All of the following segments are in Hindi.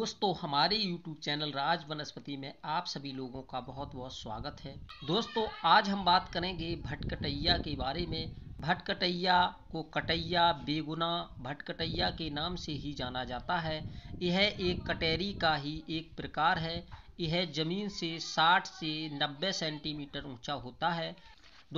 दोस्तों हमारे YouTube चैनल राज वनस्पति में आप सभी लोगों का बहुत बहुत स्वागत है दोस्तों आज हम बात करेंगे भटकटैया के बारे में भटकटैया को कटैया बेगुना भटकटैया के नाम से ही जाना जाता है यह एक कटेरी का ही एक प्रकार है यह ज़मीन से 60 से 90 सेंटीमीटर ऊंचा होता है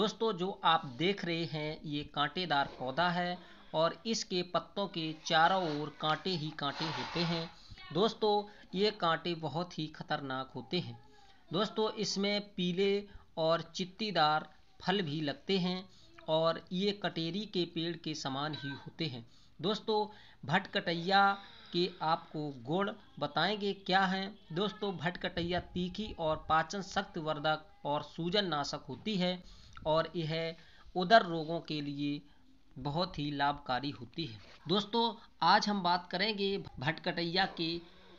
दोस्तों जो आप देख रहे हैं ये कांटेदार पौधा है और इसके पत्तों के चारों ओर कांटे ही कांटे होते हैं दोस्तों ये कांटे बहुत ही खतरनाक होते हैं दोस्तों इसमें पीले और चित्तीदार फल भी लगते हैं और ये कटेरी के पेड़ के समान ही होते हैं दोस्तों भटकटैया के आपको गुण बताएंगे क्या हैं दोस्तों भटकटैया तीखी और पाचन शक्ति वर्धक और सूजन नाशक होती है और यह उदर रोगों के लिए बहुत ही लाभकारी होती है दोस्तों आज हम बात करेंगे भटकटैया के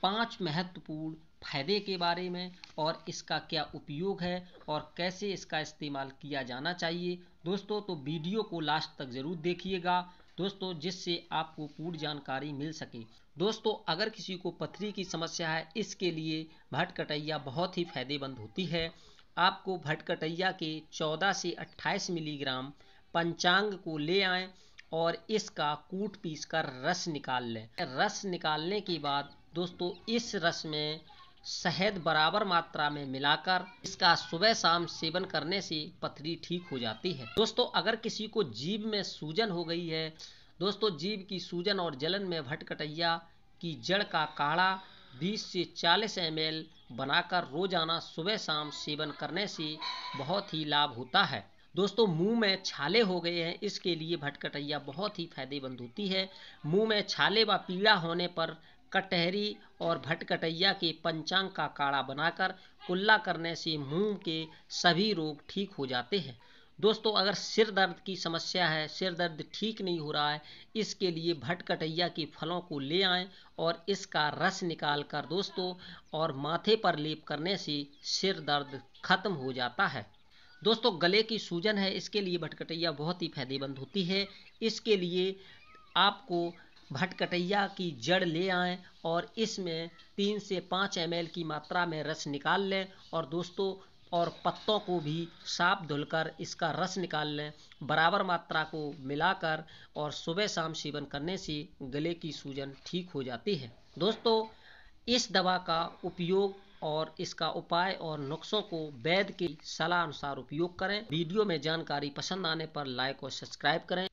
पांच महत्वपूर्ण फायदे के बारे में और इसका क्या उपयोग है और कैसे इसका इस्तेमाल किया जाना चाहिए दोस्तों तो वीडियो को लास्ट तक ज़रूर देखिएगा दोस्तों जिससे आपको पूर्ण जानकारी मिल सके दोस्तों अगर किसी को पथरी की समस्या है इसके लिए भटकटैया बहुत ही फायदेमंद होती है आपको भटकटैया के 14 से 28 मिलीग्राम पंचांग को ले आएं और इसका कूट पीस कर रस निकाल लें रस निकालने के बाद दोस्तों इस रस में शहद बराबर मात्रा में मिलाकर इसका सुबह शाम सेवन करने से पथरी ठीक हो जाती है दोस्तों अगर किसी को जीव में सूजन हो गई है दोस्तों जीव की सूजन और जलन में भटकटैया की जड़ का काढ़ा 20 से 40 एम बनाकर रोजाना सुबह शाम सेवन करने से बहुत ही लाभ होता है दोस्तों मुंह में छाले हो गए हैं इसके लिए भटकटैया बहुत ही फायदेमंद होती है मुंह में छाले व पीड़ा होने पर कटहरी और भटकटैया के पंचांग का काढ़ा बनाकर कुल्ला करने से मुंह के सभी रोग ठीक हो जाते हैं दोस्तों अगर सिर दर्द की समस्या है सिर दर्द ठीक नहीं हो रहा है इसके लिए भटकटैया के फलों को ले आएं और इसका रस निकाल कर दोस्तों और माथे पर लेप करने से सिर दर्द खत्म हो जाता है दोस्तों गले की सूजन है इसके लिए भटकटैया बहुत ही फायदेमंद होती है इसके लिए आपको भटकटैया की जड़ ले आएं और इसमें तीन से पाँच एम की मात्रा में रस निकाल लें और दोस्तों और पत्तों को भी साफ धुलकर इसका रस निकाल लें बराबर मात्रा को मिलाकर और सुबह शाम सेवन करने से गले की सूजन ठीक हो जाती है दोस्तों इस दवा का उपयोग और इसका उपाय और नुस्खों को वैद्य की सलाह अनुसार उपयोग करें वीडियो में जानकारी पसंद आने पर लाइक और सब्सक्राइब करें